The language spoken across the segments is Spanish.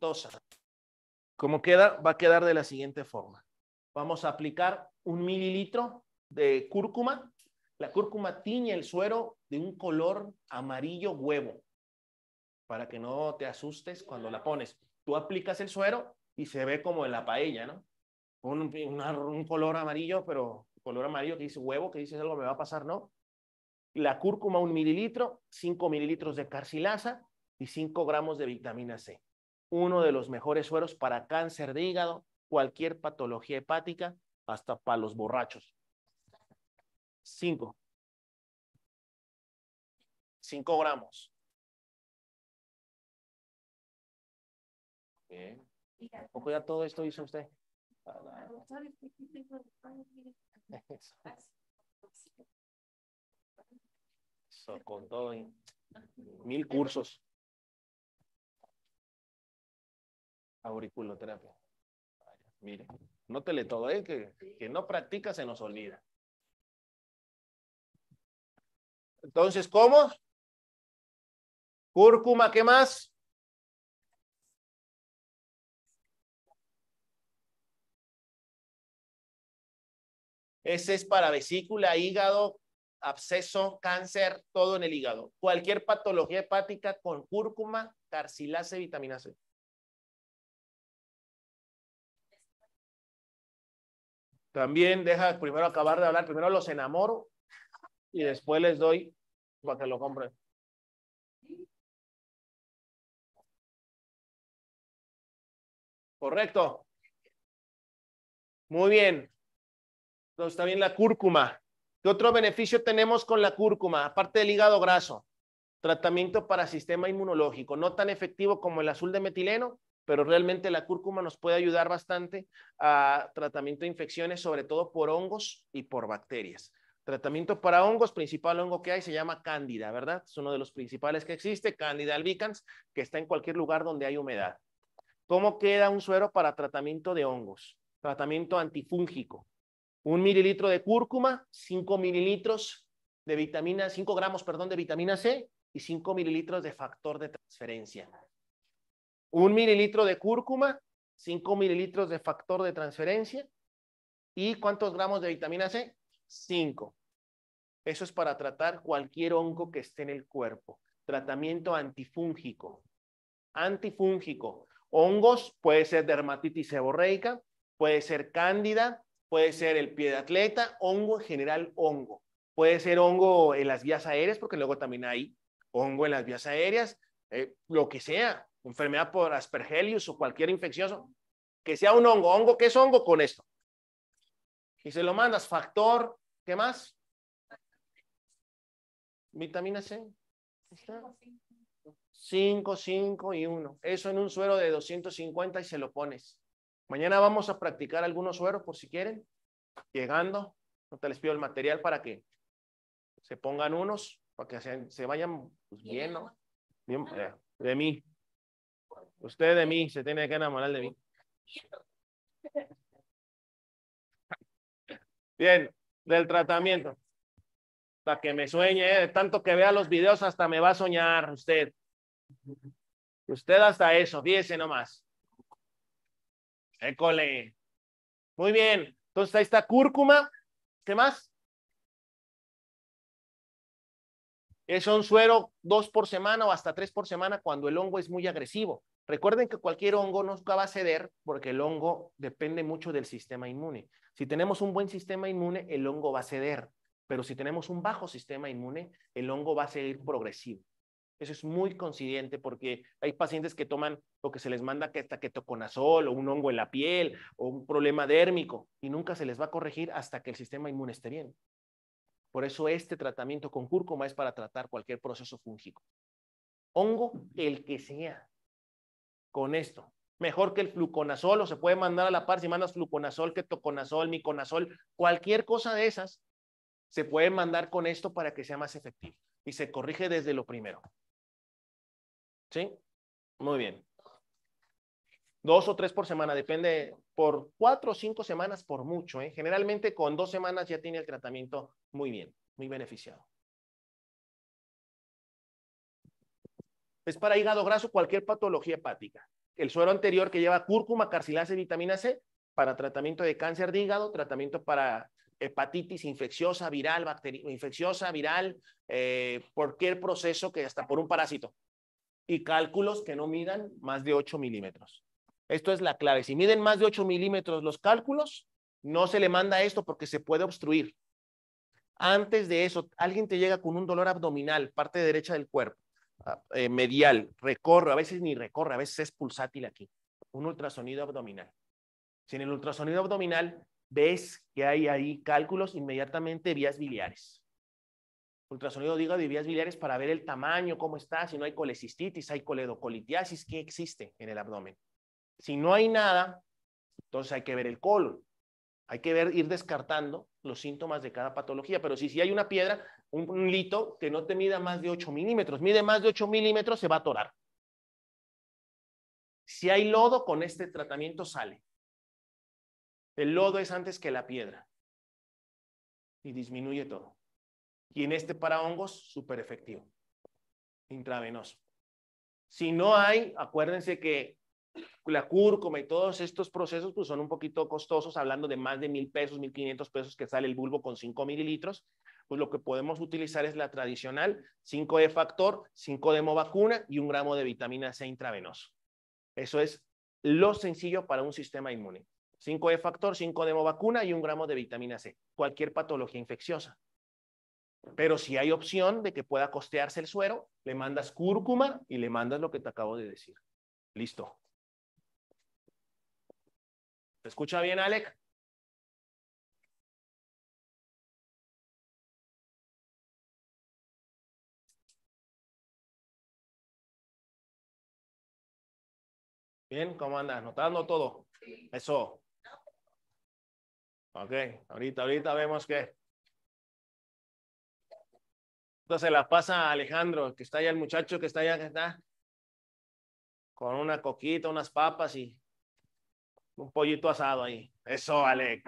¿Cómo Como queda, va a quedar de la siguiente forma. Vamos a aplicar un mililitro de cúrcuma. La cúrcuma tiñe el suero de un color amarillo huevo, para que no te asustes cuando la pones. Tú aplicas el suero y se ve como en la paella, ¿no? Un, color amarillo, pero color amarillo que dice huevo, que dices algo me va a pasar, ¿no? La cúrcuma un mililitro, cinco mililitros de carcilasa y cinco gramos de vitamina C uno de los mejores sueros para cáncer de hígado, cualquier patología hepática, hasta para los borrachos. Cinco. Cinco gramos. Bien. ya todo esto hizo usted? Eso, con todo. Mil cursos. auriculoterapia. Mire, nótele todo, ¿eh? que, que no practica se nos olvida. Entonces, ¿cómo? Cúrcuma, ¿qué más? Ese es para vesícula, hígado, absceso, cáncer, todo en el hígado. Cualquier patología hepática con cúrcuma, carcilase, vitamina C. También deja primero acabar de hablar, primero los enamoro y después les doy para que lo compren. Correcto. Muy bien. Entonces también la cúrcuma. ¿Qué otro beneficio tenemos con la cúrcuma? Aparte del hígado graso, tratamiento para sistema inmunológico, no tan efectivo como el azul de metileno, pero realmente la cúrcuma nos puede ayudar bastante a tratamiento de infecciones, sobre todo por hongos y por bacterias. Tratamiento para hongos, principal hongo que hay se llama cándida, ¿verdad? Es uno de los principales que existe, cándida albicans, que está en cualquier lugar donde hay humedad. ¿Cómo queda un suero para tratamiento de hongos? Tratamiento antifúngico. Un mililitro de cúrcuma, 5 mililitros de vitamina, 5 gramos, perdón, de vitamina C y 5 mililitros de factor de transferencia un mililitro de cúrcuma, 5 mililitros de factor de transferencia y ¿cuántos gramos de vitamina C? 5. Eso es para tratar cualquier hongo que esté en el cuerpo. Tratamiento antifúngico. Antifúngico. Hongos, puede ser dermatitis seborreica, puede ser cándida, puede ser el pie de atleta, hongo en general, hongo. Puede ser hongo en las vías aéreas, porque luego también hay hongo en las vías aéreas, eh, lo que sea, enfermedad por aspergelius o cualquier infeccioso, que sea un hongo. ¿Hongo qué es hongo? Con esto. Y se lo mandas factor, ¿qué más? Vitamina C. Cinco, cinco y uno. Eso en un suero de 250 y se lo pones. Mañana vamos a practicar algunos sueros por si quieren. Llegando, no te les pido el material para que se pongan unos, para que se, vayan pues, bien, ¿no? Bien, eh, de mí. Usted de mí se tiene que enamorar de mí. Bien, del tratamiento. Para que me sueñe, eh, tanto que vea los videos, hasta me va a soñar usted. Usted hasta eso, fíjese nomás. École. Muy bien. Entonces ahí está cúrcuma. ¿Qué más? Es un suero dos por semana o hasta tres por semana cuando el hongo es muy agresivo. Recuerden que cualquier hongo no va a ceder porque el hongo depende mucho del sistema inmune. Si tenemos un buen sistema inmune, el hongo va a ceder, pero si tenemos un bajo sistema inmune, el hongo va a seguir progresivo. Eso es muy consciente porque hay pacientes que toman lo que se les manda que hasta ketoconazol o un hongo en la piel o un problema dérmico y nunca se les va a corregir hasta que el sistema inmune esté bien. Por eso este tratamiento con cúrcuma es para tratar cualquier proceso fúngico. Hongo, el que sea con esto. Mejor que el fluconazol o se puede mandar a la par si mandas fluconazol, ketoconazol, miconazol, cualquier cosa de esas, se puede mandar con esto para que sea más efectivo y se corrige desde lo primero. ¿Sí? Muy bien. Dos o tres por semana, depende, por cuatro o cinco semanas por mucho. ¿eh? Generalmente con dos semanas ya tiene el tratamiento muy bien, muy beneficiado. Es para hígado graso cualquier patología hepática. El suero anterior que lleva cúrcuma, carcilase, vitamina C para tratamiento de cáncer de hígado, tratamiento para hepatitis infecciosa, viral, infecciosa, viral, eh, cualquier proceso que hasta por un parásito. Y cálculos que no midan más de 8 milímetros. Esto es la clave. Si miden más de 8 milímetros los cálculos, no se le manda esto porque se puede obstruir. Antes de eso, alguien te llega con un dolor abdominal, parte derecha del cuerpo. Ah, eh, medial, recorre, a veces ni recorre, a veces es pulsátil aquí, un ultrasonido abdominal. Si en el ultrasonido abdominal ves que hay ahí cálculos, inmediatamente vías biliares. Ultrasonido digo de vías biliares para ver el tamaño, cómo está, si no hay colecistitis, hay coledocolitiasis, qué existe en el abdomen. Si no hay nada, entonces hay que ver el colon. Hay que ver, ir descartando los síntomas de cada patología, pero si, si hay una piedra, un, lito que no te mida más de 8 milímetros, mide más de 8 milímetros, se va a atorar. Si hay lodo, con este tratamiento sale. El lodo es antes que la piedra y disminuye todo. Y en este para hongos, súper efectivo, intravenoso. Si no hay, acuérdense que la cúrcuma y todos estos procesos pues son un poquito costosos, hablando de más de mil pesos, mil quinientos pesos que sale el bulbo con cinco mililitros, pues lo que podemos utilizar es la tradicional 5 e factor, 5 de vacuna, y un gramo de vitamina C intravenoso. Eso es lo sencillo para un sistema inmune. 5 e factor, 5 demovacuna vacuna y un gramo de vitamina C. Cualquier patología infecciosa. Pero si hay opción de que pueda costearse el suero, le mandas cúrcuma y le mandas lo que te acabo de decir. Listo escucha bien, Alec? Bien, ¿cómo anda? ¿Notando todo? Eso. Ok, ahorita, ahorita vemos que. Entonces la pasa a Alejandro, que está allá el muchacho que está allá, que está con una coquita, unas papas y un pollito asado ahí. Eso, Alec.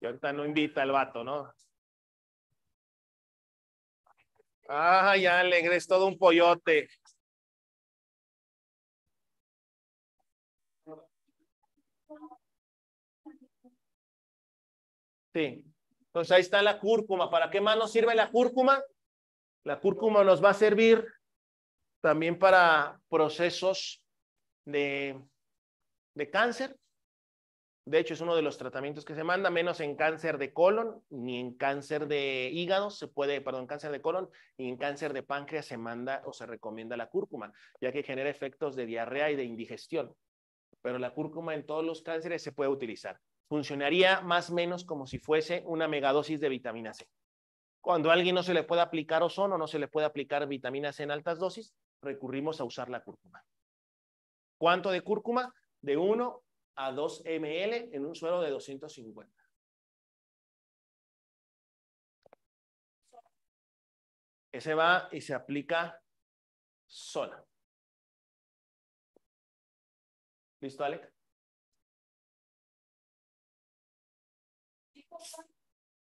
Y ahorita no invita el vato, ¿no? Ah ya Alec, eres todo un pollote. Sí. Entonces ahí está la cúrcuma. ¿Para qué más nos sirve la cúrcuma? La cúrcuma nos va a servir también para procesos de cáncer. De hecho, es uno de los tratamientos que se manda, menos en cáncer de colon, ni en cáncer de hígado, se puede, perdón, cáncer de colon, y en cáncer de páncreas se manda o se recomienda la cúrcuma, ya que genera efectos de diarrea y de indigestión. Pero la cúrcuma en todos los cánceres se puede utilizar. Funcionaría más o menos como si fuese una megadosis de vitamina C. Cuando a alguien no se le puede aplicar ozono, no se le puede aplicar vitamina C en altas dosis, recurrimos a usar la cúrcuma. ¿Cuánto de cúrcuma? De 1 a 2 ml en un suelo de 250. Ese va y se aplica sola. ¿Listo, Alec?